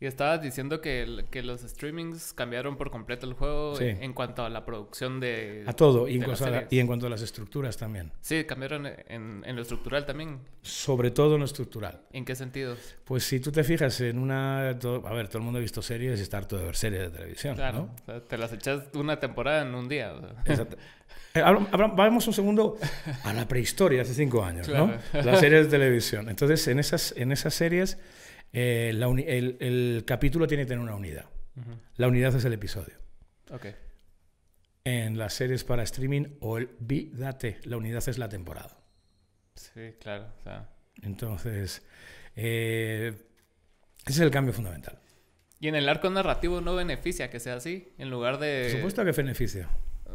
Y estabas diciendo que, que, los streamings cambiaron por completo el juego en cuanto a la producción de... A todo, y, en cuanto a las estructuras también. Sí, cambiaron en, lo estructural también. Sobre todo en lo estructural. ¿En qué sentido? Pues si tú te fijas en una... a ver, todo el mundo ha visto series y está harto de ver series de televisión. Claro, te las echas una temporada en un día. Exacto. Eh, vamos un segundo a la prehistoria, hace cinco años, ¿no? Las series de televisión. Entonces, en esas, en esas series eh, el, capítulo tiene que tener una unidad. La unidad es el episodio. Okay. En las series para streaming, o el olvídate, la unidad es la temporada. Sí, claro. Entonces, eh, ese es el cambio fundamental. Y en el arco narrativo no beneficia que sea así, en lugar de... Por supuesto que beneficia.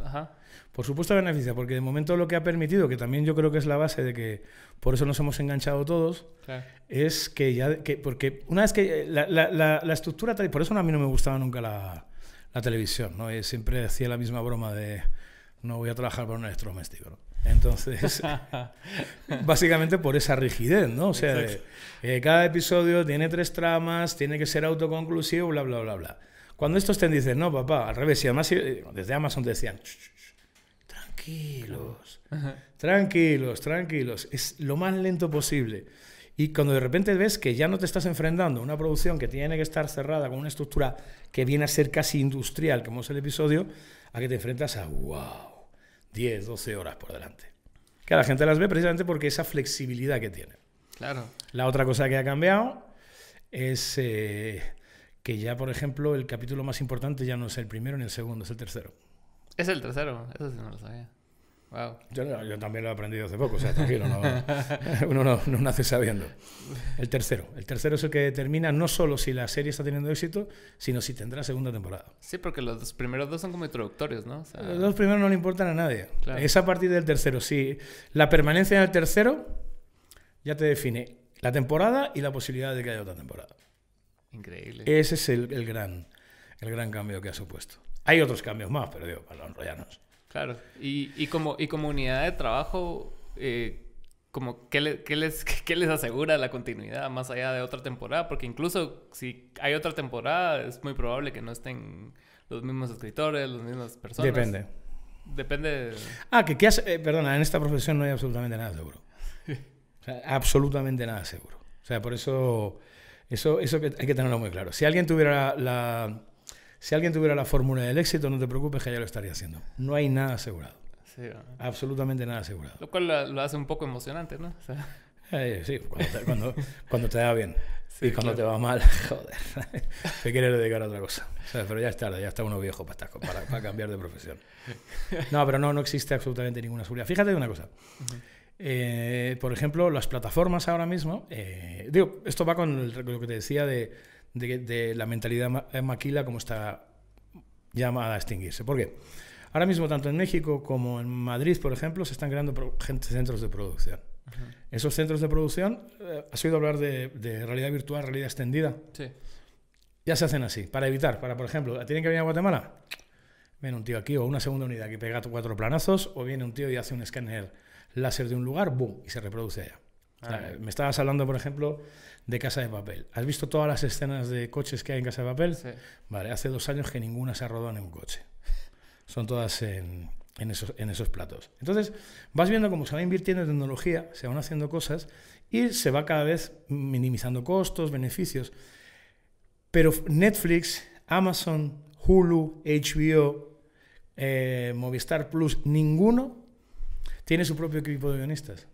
Ajá. Por supuesto beneficia, porque de momento lo que ha permitido, que también yo creo que es la base de que por eso nos hemos enganchado todos, es que ya, porque una vez que eh, la, la, estructura, por eso a mí no me gustaba nunca la, televisión, ¿no? Eh, siempre hacía la misma broma de no voy a trabajar para un electrodoméstico, Entonces, básicamente por esa rigidez, ¿no? O sea, eh, cada episodio tiene tres tramas, tiene que ser autoconclusivo, bla, bla, bla, bla. Cuando estos te dicen, no, papá, al revés, y además desde Amazon decían, tranquilos, tranquilos, tranquilos. Es lo más lento posible. Y cuando de repente ves que ya no te estás enfrentando a una producción que tiene que estar cerrada con una estructura que viene a ser casi industrial, como es el episodio, a que te enfrentas a, wow, 10, 12 horas por delante. Que la gente las ve precisamente porque esa flexibilidad que tiene. Claro. La otra cosa que ha cambiado es eh, que ya, por ejemplo, el capítulo más importante ya no es el primero ni el segundo, es el tercero. Es el tercero, eso sí no lo sabía. Yo, también lo he aprendido hace poco, o sea, tranquilo, uno no, nace sabiendo. El tercero. El tercero es el que determina no solo si la serie está teniendo éxito, sino si tendrá segunda temporada. Sí, porque los primeros dos son como introductorios, ¿no? los primeros no le importan a nadie. Es a partir del tercero. sí. la permanencia en el tercero ya te define la temporada y la posibilidad de que haya otra temporada. Increíble. Ese es el gran, el gran cambio que ha supuesto. Hay otros cambios más, pero digo, para los royanos. Claro. Y, como, y como unidad de trabajo, eh, como, ¿qué, les, qué les asegura la continuidad más allá de otra temporada? Porque incluso si hay otra temporada, es muy probable que no estén los mismos escritores, las mismas personas. Depende. Depende. Ah, que qué hace. Eh, perdona, en esta profesión no hay absolutamente nada seguro. absolutamente nada seguro. O sea, por eso, eso, eso hay que tenerlo muy claro. Si alguien tuviera la si alguien tuviera la fórmula del éxito, no te preocupes que ya lo estaría haciendo. No hay nada asegurado. Absolutamente nada asegurado. Lo cual lo, hace un poco emocionante, ¿no? Eh, sí, cuando te, cuando, da bien. y cuando te va mal, joder, te quieres dedicar a otra cosa. pero ya es tarde, ya está uno viejo para, para, cambiar de profesión. No, pero no, no existe absolutamente ninguna seguridad. Fíjate una cosa. Eh, por ejemplo, las plataformas ahora mismo, eh, digo, esto va con lo que te decía de de, la mentalidad eh, maquila como está llamada a extinguirse. ¿Por qué? Ahora mismo, tanto en México como en Madrid, por ejemplo, se están creando centros de producción. Esos centros de producción, eh, ¿has oído hablar de, realidad virtual, realidad extendida? Sí. Ya se hacen así, para evitar, para, por ejemplo, ¿tienen que venir a Guatemala? Viene un tío aquí o una segunda unidad que pega cuatro planazos, o viene un tío y hace un escáner láser de un lugar, boom, y se reproduce allá. Ah. me estabas hablando, por ejemplo, de Casa de Papel. ¿Has visto todas las escenas de coches que hay en Casa de Papel? Vale, hace dos años que ninguna se ha rodado en un coche. Son todas en, en, esos, en esos platos. Entonces, vas viendo cómo se va invirtiendo en tecnología, se van haciendo cosas y se va cada vez minimizando costos, beneficios. Pero Netflix, Amazon, Hulu, HBO, eh, Movistar Plus, ninguno tiene su propio equipo de guionistas,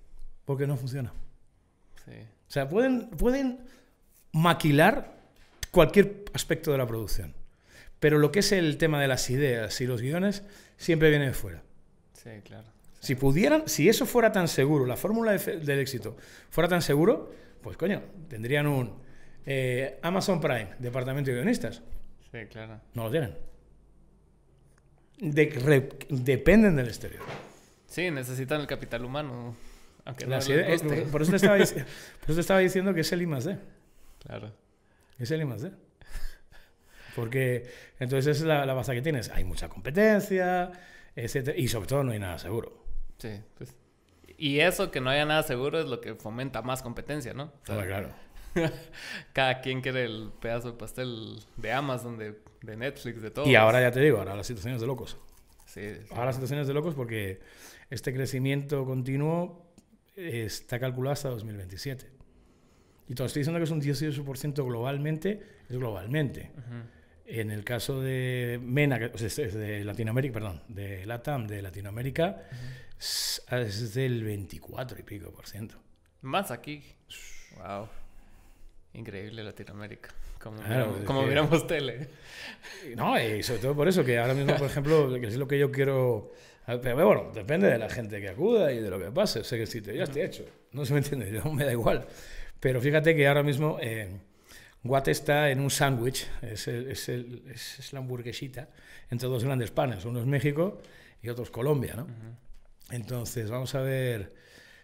porque no funciona. Sí. O sea, pueden, pueden maquilar cualquier aspecto de la producción. Pero lo que es el tema de las ideas y los guiones siempre viene de fuera. Sí, claro. Si pudieran, si eso fuera tan seguro, la fórmula del éxito fuera tan seguro, pues coño, tendrían un eh, Amazon Prime, departamento de guionistas. Sí, claro. No lo tienen. dependen del exterior. Sí, necesitan el capital humano por, eso te estaba, diciendo que es el I más D. Claro. Es el I más D. Porque entonces esa es la, base que tienes. Hay mucha competencia, etc. Y sobre todo no hay nada seguro. Sí, pues. Y eso que no haya nada seguro es lo que fomenta más competencia, ¿no? claro. cada quien quiere el pedazo de pastel de Amazon, de, de Netflix, de todo. Y ahora ya te digo, ahora las situaciones de locos. sí. Ahora las situaciones de locos porque este crecimiento continuo está calculado hasta 2027. Y cuando estoy diciendo que es un 18% globalmente, es globalmente. En el caso de MENA, es de Latinoamérica, perdón, de LATAM, de Latinoamérica, es del 24 y pico por ciento. Más aquí. Wow. Increíble Latinoamérica. Como, como miramos tele. No, y sobre todo por eso, que ahora mismo, por ejemplo, que es lo que yo quiero Ah, pero bueno, depende de la gente que acuda y de lo que pase. Sé que si te ya estoy hecho. No se me entiende, me da igual. Pero fíjate que ahora mismo eh, Guate está en un sándwich, es, es, es, la hamburguesita, entre dos grandes panes. Uno es México y otro es Colombia, ¿no? Entonces, vamos a ver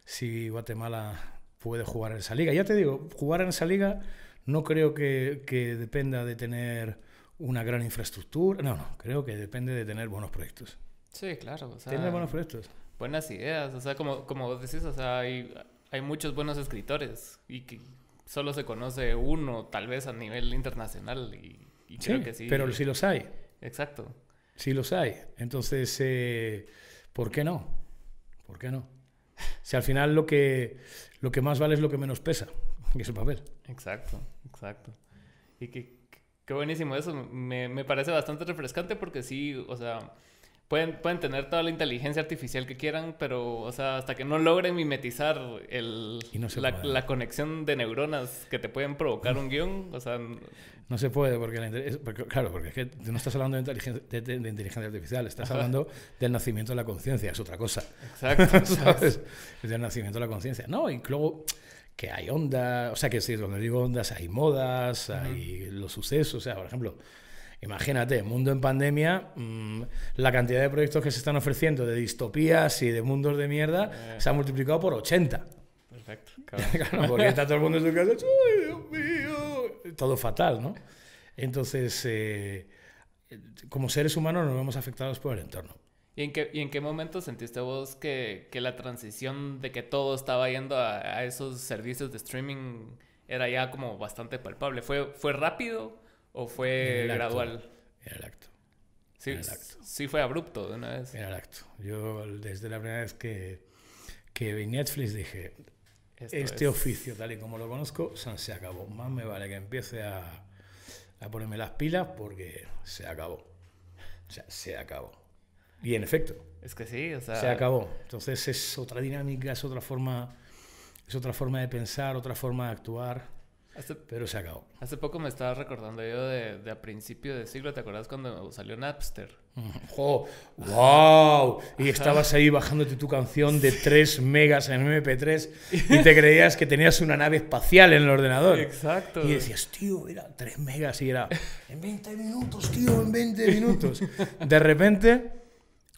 si Guatemala puede jugar en esa liga. Ya te digo, jugar en esa liga no creo que, que dependa de tener una gran infraestructura. No, no, creo que depende de tener buenos proyectos. Sí, claro. O sea, Tiene buenos proyectos. Buenas ideas. O sea, como, como vos decís, o sea, hay, hay muchos buenos escritores y que solo se conoce uno, tal vez a nivel internacional. Y, creo que sí. Pero sí los hay. Exacto. Sí los hay. Entonces, eh, ¿por qué no? ¿Por qué no? Si al final lo que, lo que más vale es lo que menos pesa, que es el papel. Exacto, exacto. Y que, qué buenísimo eso. Me, me parece bastante refrescante porque sí, o sea Pueden, pueden tener toda la inteligencia artificial que quieran, pero, o sea, hasta que no logren mimetizar el, la, conexión de neuronas que te pueden provocar un guión, o sea... No se puede, porque, claro, porque es que no estás hablando de inteligencia, de, inteligencia artificial, estás hablando del nacimiento de la conciencia, es otra cosa. Exacto. del nacimiento de la conciencia. No, y luego que hay ondas, o sea, que sí, cuando digo ondas hay modas, hay los sucesos, o sea, por ejemplo Imagínate, mundo en pandemia, mm, la cantidad de proyectos que se están ofreciendo de distopías y de mundos de mierda eh. se ha multiplicado por 80. Perfecto. Claro. porque está todo el mundo en su casa, ¡ay, Dios mío! Todo fatal, ¿no? Entonces, eh, como seres humanos nos vemos afectados por el entorno. ¿Y en qué, y en qué momento sentiste vos que, que, la transición de que todo estaba yendo a, a, esos servicios de streaming era ya como bastante palpable? ¿Fue, fue rápido? ¿O fue gradual? Era en el acto. Sí, fue abrupto de una vez. En el acto. Yo desde la primera vez que, que vi Netflix dije, este oficio tal y como lo conozco, se acabó. Más me vale que empiece a, a ponerme las pilas porque se acabó. O sea, se acabó. Y en efecto. Es que sí, Se acabó. Entonces es otra dinámica, es otra forma, es otra forma de pensar, otra forma de actuar pero se acabó. Hace poco me estabas recordando yo de, de a principio de siglo, ¿te acuerdas cuando salió Napster? Mm, ¡Jo! ¡Wow! Y estabas ahí bajándote tu canción de 3 megas en MP3 y te creías que tenías una nave espacial en el ordenador. Exacto. Y decías, tío, era 3 megas y era en 20 minutos, tío, en 20 minutos. De repente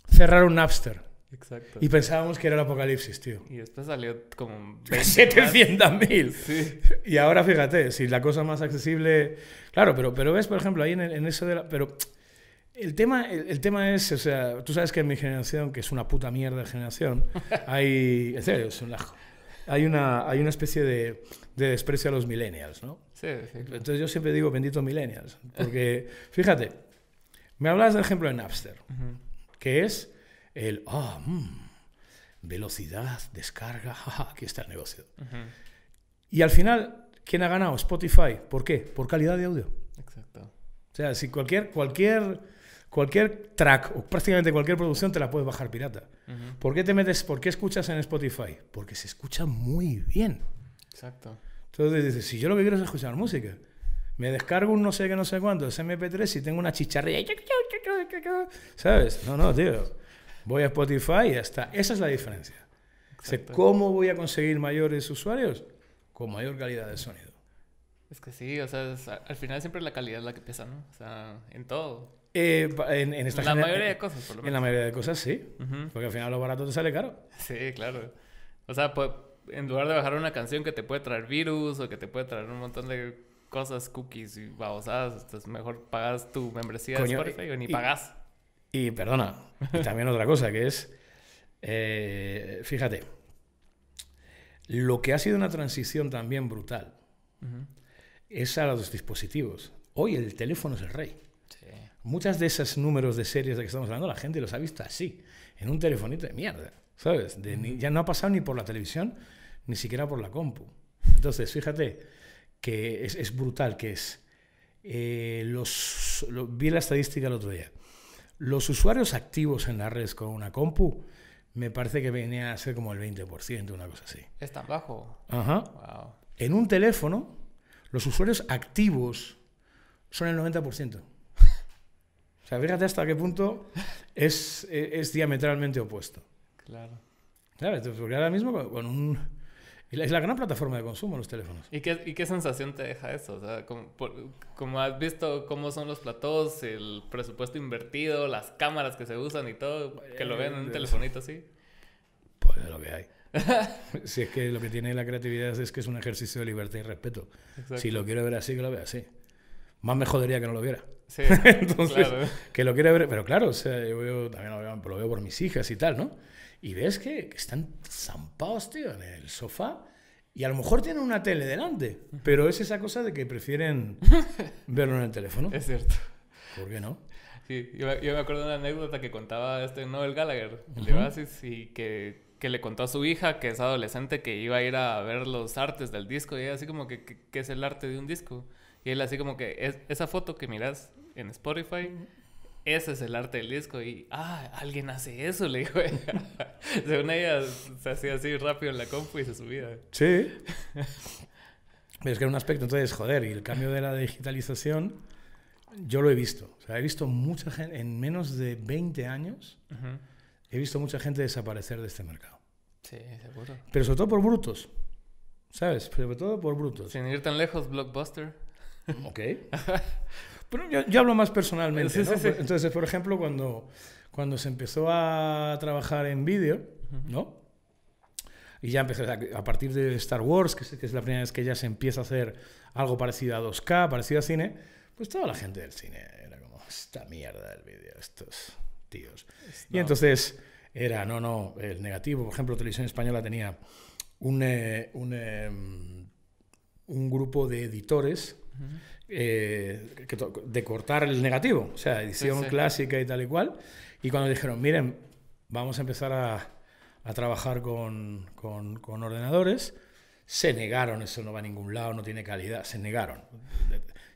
cerraron Napster. Exacto. Y pensábamos que era el apocalipsis, tío. Y esto salió como... 700.000. Sí. Y ahora fíjate, si la cosa más accesible... Claro, pero, pero ves, por ejemplo, ahí en, eso de la... Pero el tema, el, tema es, o sea, tú sabes que en mi generación, que es una puta mierda de generación, hay... En serio, es una... Hay una, hay una especie de, de desprecio a los millennials, ¿no? Sí, Entonces yo siempre digo, bendito millennials. Porque, fíjate, me hablas del ejemplo de Napster, que es el, velocidad, descarga, jaja, aquí está el negocio. Y al final, ¿quién ha ganado? Spotify. ¿Por qué? Por calidad de audio. Exacto. O sea, si cualquier, cualquier, cualquier track o prácticamente cualquier producción te la puedes bajar pirata. ¿Por qué te metes, por qué escuchas en Spotify? Porque se escucha muy bien. Exacto. Entonces dices, si yo lo que quiero es escuchar música, me descargo un no sé qué, no sé cuánto, es MP3 y tengo una chicharrilla. ¿Sabes? No, no, tío. Voy a Spotify y hasta Esa es la diferencia. Sé ¿Cómo voy a conseguir mayores usuarios? Con mayor calidad de sonido. Es que sí, o sea, al final siempre la calidad es la que pesa, ¿no? O sea, en todo. Eh, en, en esta la mayoría de cosas, por lo menos. En la mayoría de cosas, sí. Porque al final lo barato te sale caro. Sí, claro. O sea, en lugar de bajar una canción que te puede traer virus o que te puede traer un montón de cosas, cookies y babosadas, es mejor pagas tu membresía de Spotify eh, o ni pagas. Y perdona, también otra cosa que es, eh, fíjate, lo que ha sido una transición también brutal es a los dispositivos. Hoy el teléfono es el rey. Muchas de esos números de series de que estamos hablando, la gente los ha visto así, en un telefonito de mierda, ¿sabes? ya no ha pasado ni por la televisión, ni siquiera por la compu. Entonces, fíjate que es, brutal que es. Eh, los, vi la estadística el otro día. Los usuarios activos en la red con una compu, me parece que venía a ser como el 20%, una cosa así. ¿Es tan bajo? Ajá. En un teléfono, los usuarios activos son el 90%. o sea, fíjate hasta qué punto es, es, es diametralmente opuesto. Claro. Claro, porque ahora mismo con un es la gran plataforma de consumo los teléfonos. ¿Y qué, ¿Y qué, sensación te deja eso? O sea, como, como, has visto cómo son los platós, el presupuesto invertido, las cámaras que se usan y todo, que lo vean en un eh, telefonito así. Pues es lo que hay. si es que lo que tiene la creatividad es que es un ejercicio de libertad y respeto. Si lo quiero ver así, que lo vea así. Más me jodería que no lo viera. Sí, Entonces, claro. que lo quiera ver, pero claro, o sea, yo veo, también lo veo por mis hijas y tal, ¿no? y ves que, están zampados, tío, en el sofá. Y a lo mejor tienen una tele delante, pero es esa cosa de que prefieren verlo en el teléfono. Es cierto. ¿Por qué no? Sí, yo, me acuerdo de una anécdota que contaba este Noel Gallagher, el de Oasis, y que, que, le contó a su hija, que es adolescente, que iba a ir a ver los artes del disco, y así como que, ¿qué es el arte de un disco. Y él así como que, es, esa foto que miras en Spotify, ese es el arte del disco. Y, ah, alguien hace eso, le ella. Según ella, se hacía así rápido en la compu y se subía. Sí. Pero es que era un aspecto, entonces, joder, y el cambio de la digitalización, yo lo he visto. O sea, he visto mucha gente, en menos de 20 años, he visto mucha gente desaparecer de este mercado. Sí, seguro. Pero sobre todo por brutos, ¿sabes? sobre todo por brutos. Sin ir tan lejos, Blockbuster. Ok. Pero yo, hablo más personalmente. Entonces, por ejemplo, cuando, cuando se empezó a trabajar en vídeo, ¿no? Y ya empezó, a partir de Star Wars, que es, que es la primera vez que ya se empieza a hacer algo parecido a 2K, parecido a cine, pues toda la gente del cine era como, esta mierda del vídeo, estos tíos. Y entonces era, no, no, el negativo. Por ejemplo, Televisión Española tenía un, eh, un, em, un grupo de editores eh, de cortar el negativo, o sea, edición clásica y tal y cual. Y cuando dijeron, miren, vamos a empezar a, trabajar con, ordenadores, se negaron, eso no va a ningún lado, no tiene calidad, se negaron.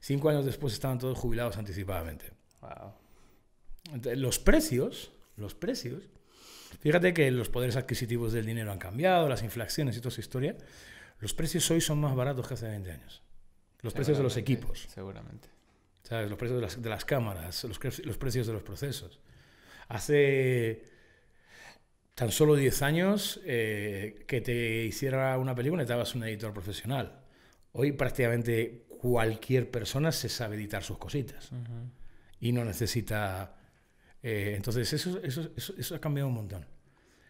Cinco años después estaban todos jubilados anticipadamente. los precios, los precios, fíjate que los poderes adquisitivos del dinero han cambiado, las inflaciones y toda esa historia, los precios hoy son más baratos que hace 20 años. Los precios de los equipos. Seguramente. ¿Sabes? Los precios de las, cámaras, los, precios de los procesos. Hace tan solo 10 años eh, que te hiciera una película necesitabas un editor profesional. Hoy prácticamente cualquier persona se sabe editar sus cositas y no necesita... Eh, entonces eso, eso, ha cambiado un montón.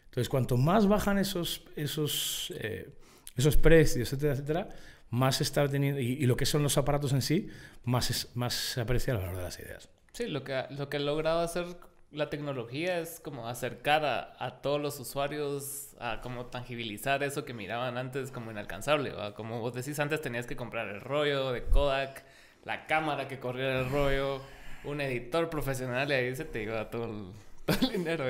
Entonces cuanto más bajan esos, esos, eh, esos precios, etcétera, etcétera, más estar teniendo, y, lo que son los aparatos en sí, más, es, más se aprecia el valor de las ideas. Sí, lo que, lo que ha logrado hacer la tecnología es como acercar a, todos los usuarios a como tangibilizar eso que miraban antes como inalcanzable. Como vos decís, antes tenías que comprar el rollo de Kodak, la cámara que corría el rollo, un editor profesional y ahí se te iba todo el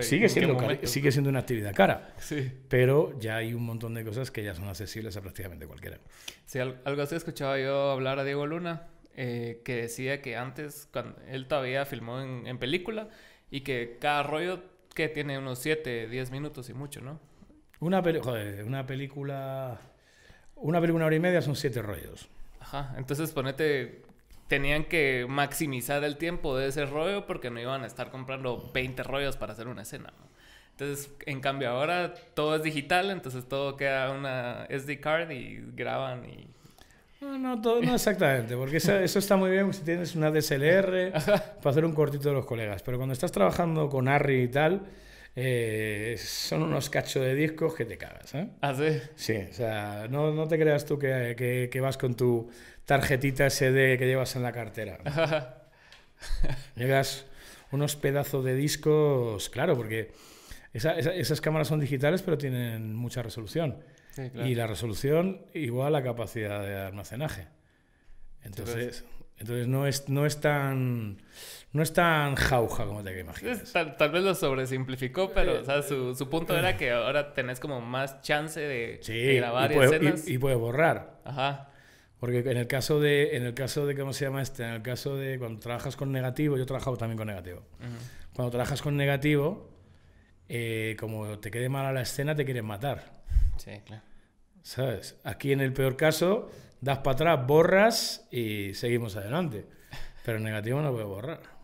Sigue siendo, sigue siendo una actividad cara. Sí. Pero ya hay un montón de cosas que ya son accesibles a prácticamente cualquiera. Sí, algo así escuchaba yo hablar a Diego Luna, eh, que decía que antes, cuando él todavía filmó en, película, y que cada rollo que tiene unos 7, 10 minutos y mucho, ¿no? Una, joder, una película... Una película una hora y media son 7 rollos. Ajá, entonces ponete tenían que maximizar el tiempo de ese rollo porque no iban a estar comprando 20 rollos para hacer una escena. Entonces, en cambio ahora todo es digital, entonces todo queda una SD card y graban y... No, no, no exactamente, porque eso, eso, está muy bien si tienes una DSLR para hacer un cortito de los colegas, pero cuando estás trabajando con Arri y tal, eh, son unos cachos de discos que te cagas. ¿eh? ¿Ah, sí? o sea, no, te creas tú que, vas con tu tarjetita SD que llevas en la cartera. Llegas unos pedazos de discos, claro, porque esas cámaras son digitales pero tienen mucha resolución. Y la resolución igual a capacidad de almacenaje. Entonces, entonces no es, no es tan. No es tan jauja como te imaginas. Tal, vez lo sobresimplificó, pero o sea, su, eh, su, punto eh. era que ahora tenés como más chance de, grabar y escenas. y puedes borrar. Ajá. Porque en el caso de, en el caso de, ¿cómo se llama este? En el caso de cuando trabajas con negativo, yo he trabajado también con negativo. Cuando trabajas con negativo, eh, como te quede mala la escena, te quieren matar. Sí, claro. ¿Sabes? Aquí en el peor caso, das para atrás, borras y seguimos adelante. Pero en negativo no puedo borrar.